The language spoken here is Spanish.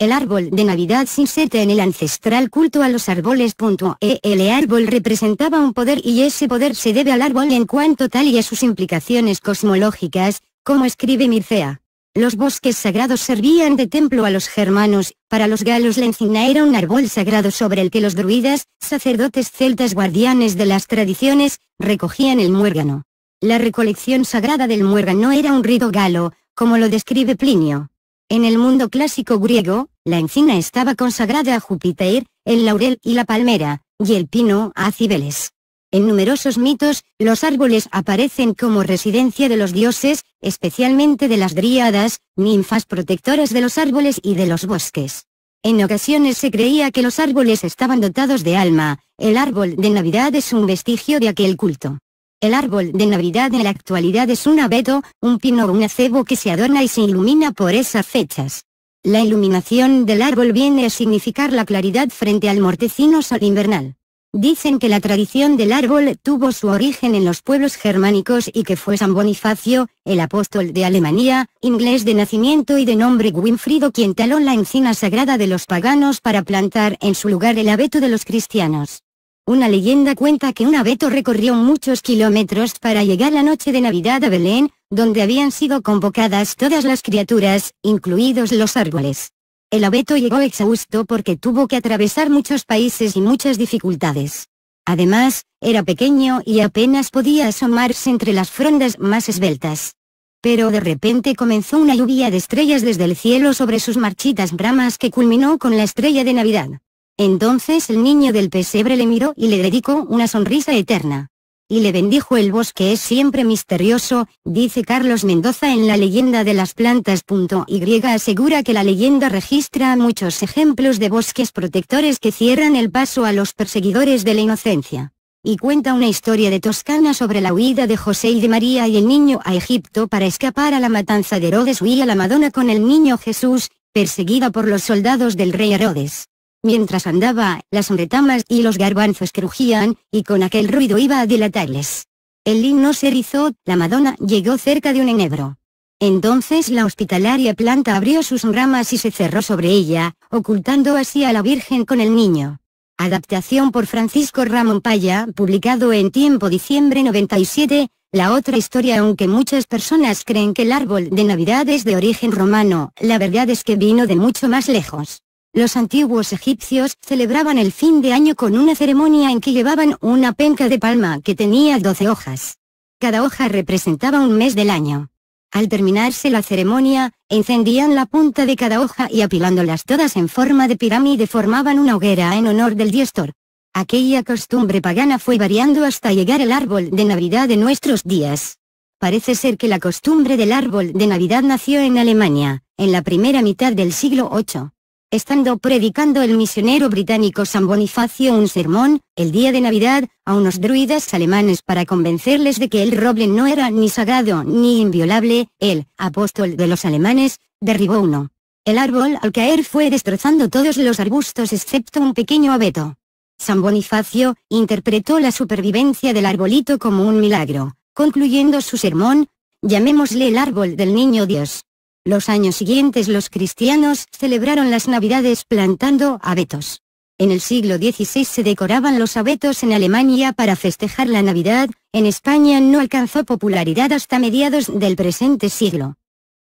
El árbol de Navidad se inserta en el ancestral culto a los árboles. E, el árbol representaba un poder y ese poder se debe al árbol en cuanto tal y a sus implicaciones cosmológicas, como escribe Mircea. Los bosques sagrados servían de templo a los germanos, para los galos la encina era un árbol sagrado sobre el que los druidas, sacerdotes celtas guardianes de las tradiciones, recogían el muérgano. La recolección sagrada del muérgano era un rito galo, como lo describe Plinio. En el mundo clásico griego, la encina estaba consagrada a Júpiter, el laurel y la palmera, y el pino a Cibeles. En numerosos mitos, los árboles aparecen como residencia de los dioses, especialmente de las dríadas, ninfas protectoras de los árboles y de los bosques. En ocasiones se creía que los árboles estaban dotados de alma, el árbol de Navidad es un vestigio de aquel culto. El árbol de Navidad en la actualidad es un abeto, un pino o un acebo que se adorna y se ilumina por esas fechas. La iluminación del árbol viene a significar la claridad frente al mortecino sol invernal. Dicen que la tradición del árbol tuvo su origen en los pueblos germánicos y que fue San Bonifacio, el apóstol de Alemania, inglés de nacimiento y de nombre Winfrido quien taló la encina sagrada de los paganos para plantar en su lugar el abeto de los cristianos. Una leyenda cuenta que un abeto recorrió muchos kilómetros para llegar la noche de Navidad a Belén, donde habían sido convocadas todas las criaturas, incluidos los árboles. El abeto llegó exhausto porque tuvo que atravesar muchos países y muchas dificultades. Además, era pequeño y apenas podía asomarse entre las frondas más esbeltas. Pero de repente comenzó una lluvia de estrellas desde el cielo sobre sus marchitas bramas que culminó con la estrella de Navidad. Entonces el niño del pesebre le miró y le dedicó una sonrisa eterna y le bendijo el bosque es siempre misterioso, dice Carlos Mendoza en La leyenda de las plantas. Y asegura que la leyenda registra muchos ejemplos de bosques protectores que cierran el paso a los perseguidores de la inocencia. Y cuenta una historia de Toscana sobre la huida de José y de María y el niño a Egipto para escapar a la matanza de Herodes a la Madonna con el niño Jesús, perseguida por los soldados del rey Herodes. Mientras andaba, las retamas y los garbanzos crujían, y con aquel ruido iba a dilatarles. El himno se erizó, la Madonna llegó cerca de un enebro. Entonces la hospitalaria planta abrió sus ramas y se cerró sobre ella, ocultando así a la Virgen con el niño. Adaptación por Francisco Ramón Paya, publicado en Tiempo diciembre 97, la otra historia aunque muchas personas creen que el árbol de Navidad es de origen romano, la verdad es que vino de mucho más lejos. Los antiguos egipcios celebraban el fin de año con una ceremonia en que llevaban una penca de palma que tenía 12 hojas. Cada hoja representaba un mes del año. Al terminarse la ceremonia, encendían la punta de cada hoja y apilándolas todas en forma de pirámide formaban una hoguera en honor del dios Thor. Aquella costumbre pagana fue variando hasta llegar el árbol de Navidad de nuestros días. Parece ser que la costumbre del árbol de Navidad nació en Alemania, en la primera mitad del siglo VIII estando predicando el misionero británico San Bonifacio un sermón, el día de Navidad, a unos druidas alemanes para convencerles de que el roble no era ni sagrado ni inviolable, el apóstol de los alemanes, derribó uno. El árbol al caer fue destrozando todos los arbustos excepto un pequeño abeto. San Bonifacio interpretó la supervivencia del arbolito como un milagro, concluyendo su sermón, llamémosle el árbol del niño Dios. Los años siguientes los cristianos celebraron las navidades plantando abetos. En el siglo XVI se decoraban los abetos en Alemania para festejar la Navidad, en España no alcanzó popularidad hasta mediados del presente siglo.